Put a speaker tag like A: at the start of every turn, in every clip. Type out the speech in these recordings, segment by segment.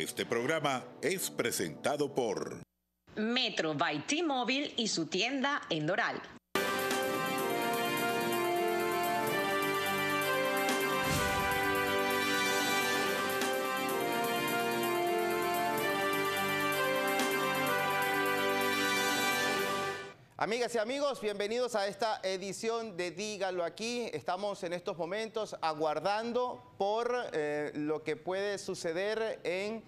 A: Este programa es presentado por Metro by T-Mobile y su tienda en Doral. Amigas y amigos, bienvenidos a esta edición de Dígalo aquí. Estamos en estos momentos aguardando por eh, lo que puede suceder en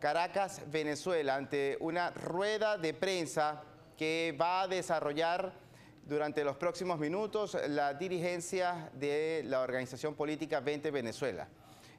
A: Caracas, Venezuela, ante una rueda de prensa que va a desarrollar durante los próximos minutos la dirigencia de la organización política 20 Venezuela.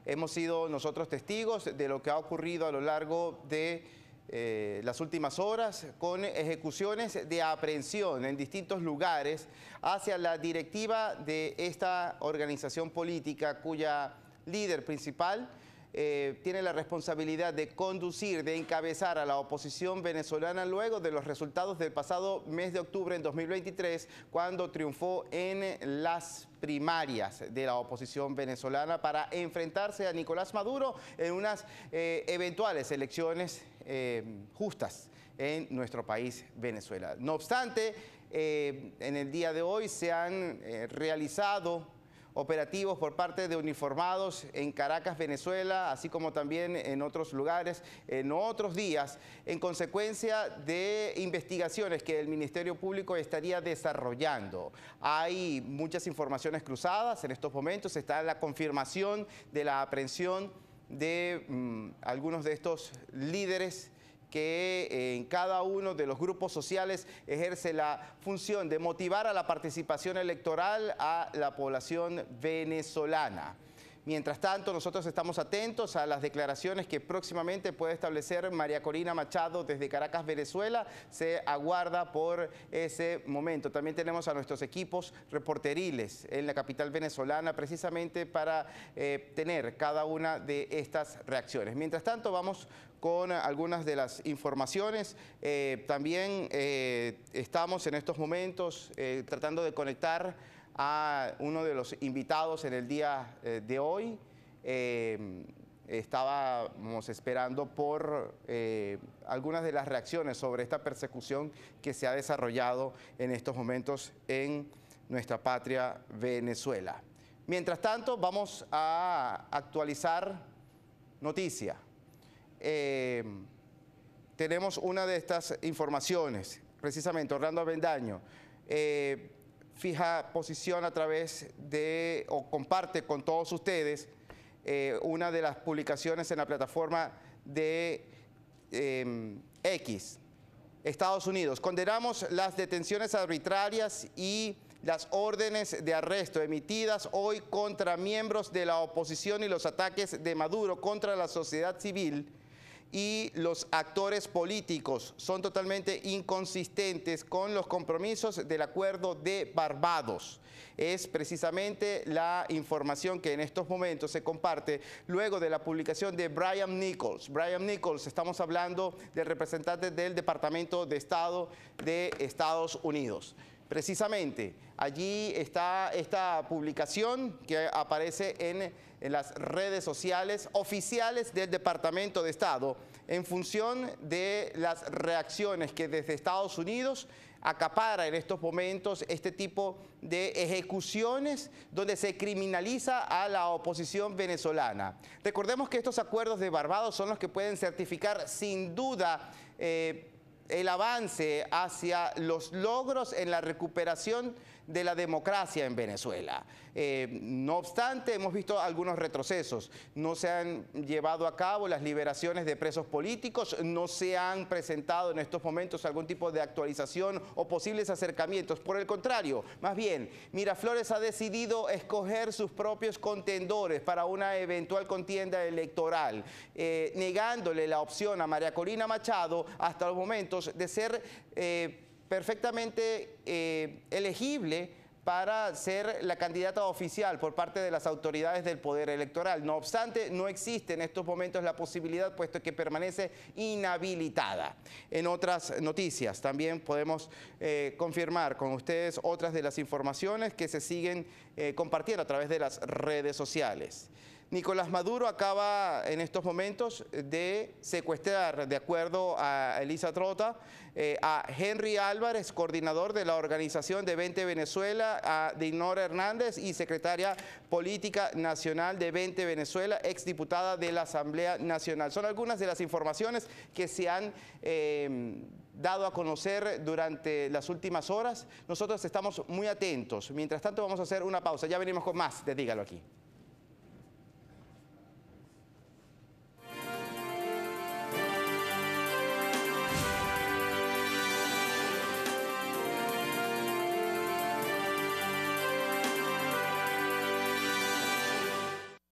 A: Hemos sido nosotros testigos de lo que ha ocurrido a lo largo de eh, las últimas horas con ejecuciones de aprehensión en distintos lugares hacia la directiva de esta organización política cuya líder principal eh, tiene la responsabilidad de conducir, de encabezar a la oposición venezolana luego de los resultados del pasado mes de octubre en 2023, cuando triunfó en las primarias de la oposición venezolana para enfrentarse a Nicolás Maduro en unas eh, eventuales elecciones Em, justas en nuestro país, Venezuela. No obstante, em, en el día de hoy se han eh, realizado operativos por parte de uniformados en Caracas, Venezuela, así como también en otros lugares, en otros días, en consecuencia de investigaciones que el Ministerio Público estaría desarrollando. Hay muchas informaciones cruzadas en estos momentos, está la confirmación de la aprehensión de mm, algunos de estos líderes que eh, en cada uno de los grupos sociales ejerce la función de motivar a la participación electoral a la población venezolana. Mientras tanto, nosotros estamos atentos a las declaraciones que próximamente puede establecer María Corina Machado desde Caracas, Venezuela. Se aguarda por ese momento. También tenemos a nuestros equipos reporteriles en la capital venezolana precisamente para eh, tener cada una de estas reacciones. Mientras tanto, vamos con algunas de las informaciones. Eh, también eh, estamos en estos momentos tratando de conectar a uno de los invitados en el día eh, de hoy. Em, estábamos esperando por eh, algunas de las reacciones sobre esta persecución que se ha desarrollado en estos momentos en nuestra patria Venezuela. Mientras tanto, vamos a actualizar noticia. Em, tenemos una de estas informaciones, precisamente Orlando Avendaño. Eh, fija posición a través de, o comparte con todos ustedes, eh, una de las publicaciones en la plataforma de eh, X, Estados Unidos. Condenamos las detenciones arbitrarias y las órdenes de arresto emitidas hoy contra miembros de la oposición y los ataques de Maduro contra la sociedad civil y los actores políticos son totalmente inconsistentes con los compromisos del acuerdo de Barbados. Es precisamente la información que en estos momentos se comparte luego de la publicación de Brian Nichols. Brian Nichols, estamos hablando del representante del Departamento de Estado de Estados Unidos. Precisamente, allí está esta publicación que aparece en, las redes sociales oficiales del Departamento de Estado en función de las reacciones que desde Estados Unidos acapara en estos momentos este tipo de ejecuciones donde se criminaliza a la oposición venezolana. Recordemos que estos acuerdos de Barbados son los que pueden certificar sin duda eh, el avance hacia los logros en la recuperación de la democracia en Venezuela. Eh, no obstante, hemos visto algunos retrocesos. No se han llevado a cabo las liberaciones de presos políticos, no se han presentado en estos momentos algún tipo de actualización o posibles acercamientos. Por el contrario, más bien, Miraflores ha decidido escoger sus propios contendores para una eventual contienda electoral, eh, negándole la opción a María Corina Machado hasta el momento de ser eh, perfectamente eh, elegible para ser la candidata oficial por parte de las autoridades del Poder Electoral. No obstante, no existe en estos momentos la posibilidad, puesto que permanece inhabilitada. En otras noticias, también podemos eh, confirmar con ustedes otras de las informaciones que se siguen compartiendo a través de las redes sociales. Nicolás Maduro acaba en estos momentos de secuestrar, de acuerdo a Elisa Trota, eh, a Henry Álvarez, coordinador de la Organización de 20 Venezuela, a Dinora Hernández y secretaria política nacional de 20 Venezuela, exdiputada de la Asamblea Nacional. Son algunas de las informaciones que se han... Eh, dado a conocer durante las últimas horas. Nosotros estamos muy atentos. Mientras tanto vamos a hacer una pausa. Ya venimos con más de Dígalo aquí.